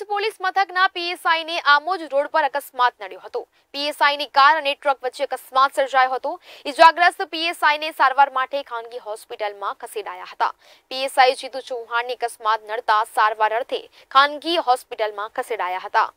જ police મતકના PSI ને આમોજ road પર અકસ્માત નળ્યો હતો પીએસઆઈ ની કાર અને ટ્રક વચ્ચે અકસ્માત સર્જાયો હતો ઇજાગ્રસ્ત પીએસઆઈ ને સારવાર માટે ખાનગી હોસ્પિટલ માં ખસેડાયા હતા પીએસઆઈ જીતુ ચૌહાણ ને અકસ્માત નળતા સારવાર અર્થે ખાનગી હોસ્પિટલ માં ખસેડાયા હતા